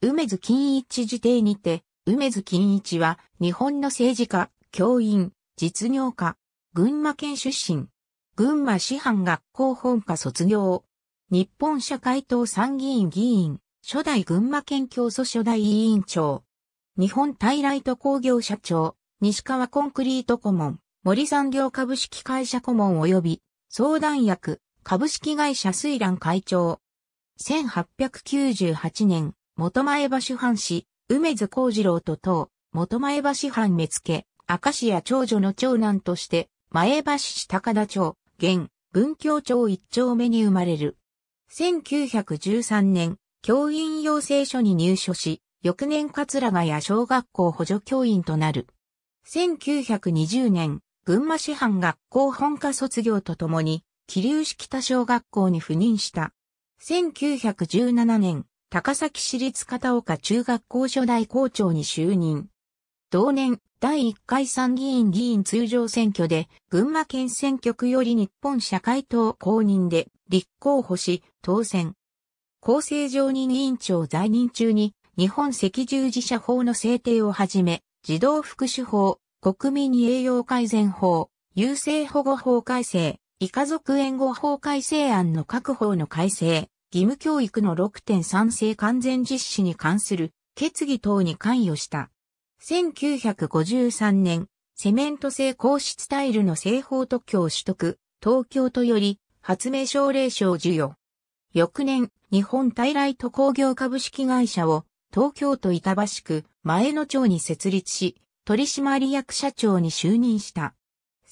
梅津金一辞邸にて、梅津金一は日本の政治家、教員、実業家、群馬県出身、群馬師範学校本科卒業、日本社会党参議院議員、初代群馬県教祖初代委員長、日本大イト工業社長、西川コンクリート顧問、森産業株式会社顧問及び、相談役、株式会社水蘭会長。1898年、元前橋藩士、梅津幸次郎と党、元前橋藩目付、明石や長女の長男として、前橋市高田町、現、文教町一丁目に生まれる。1913年、教員養成所に入所し、翌年桂谷小学校補助教員となる。1920年、群馬市藩学校本科卒業とともに、桐生市北小学校に赴任した。1917年、高崎市立片岡中学校初代校長に就任。同年、第1回参議院議員通常選挙で、群馬県選挙区より日本社会党公認で立候補し、当選。厚生常任委員長在任中に、日本赤十字社法の制定をはじめ、児童福祉法、国民栄養改善法、優生保護法改正、以家族援護法改正案の各法の改正、義務教育の6.3制完全実施に関する決議等に関与した。1953年、セメント製硬質タイルの製法特許を取得、東京都より発明奨励賞授与。翌年、日本大来都工業株式会社を東京都板橋区前野町に設立し、取締役社長に就任した。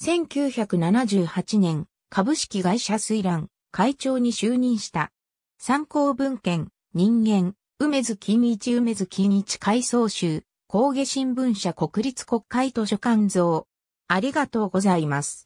1978年、株式会社水蘭会長に就任した。参考文献、人間、梅津金一梅津金一回想集、工芸新聞社国立国会図書館像。ありがとうございます。